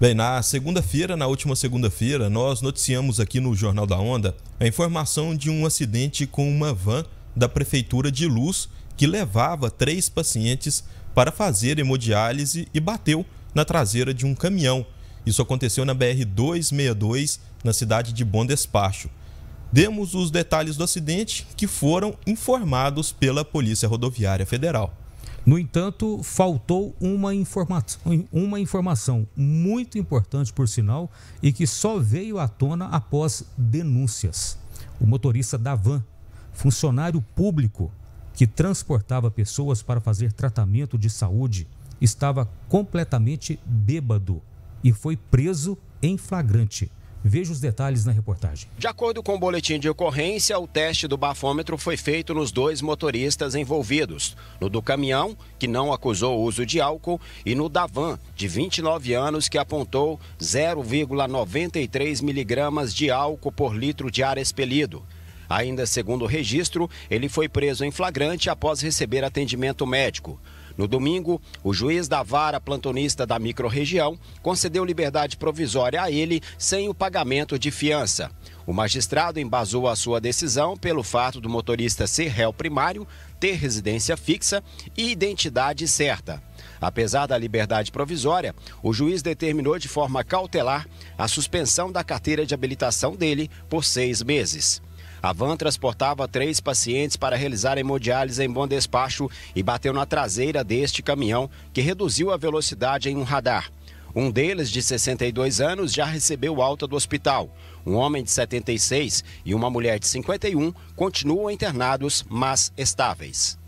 Bem, na segunda-feira, na última segunda-feira, nós noticiamos aqui no Jornal da Onda a informação de um acidente com uma van da Prefeitura de Luz que levava três pacientes para fazer hemodiálise e bateu na traseira de um caminhão. Isso aconteceu na BR-262, na cidade de Bom Despacho. Demos os detalhes do acidente que foram informados pela Polícia Rodoviária Federal. No entanto, faltou uma informação, uma informação muito importante, por sinal, e que só veio à tona após denúncias. O motorista da van, funcionário público que transportava pessoas para fazer tratamento de saúde, estava completamente bêbado e foi preso em flagrante. Veja os detalhes na reportagem. De acordo com o boletim de ocorrência, o teste do bafômetro foi feito nos dois motoristas envolvidos: no do caminhão, que não acusou o uso de álcool, e no da van, de 29 anos, que apontou 0,93 miligramas de álcool por litro de ar expelido. Ainda segundo o registro, ele foi preso em flagrante após receber atendimento médico. No domingo, o juiz da vara plantonista da microrregião concedeu liberdade provisória a ele sem o pagamento de fiança. O magistrado embasou a sua decisão pelo fato do motorista ser réu primário, ter residência fixa e identidade certa. Apesar da liberdade provisória, o juiz determinou de forma cautelar a suspensão da carteira de habilitação dele por seis meses. A van transportava três pacientes para realizar hemodiálise em bom despacho e bateu na traseira deste caminhão, que reduziu a velocidade em um radar. Um deles, de 62 anos, já recebeu alta do hospital. Um homem de 76 e uma mulher de 51 continuam internados, mas estáveis.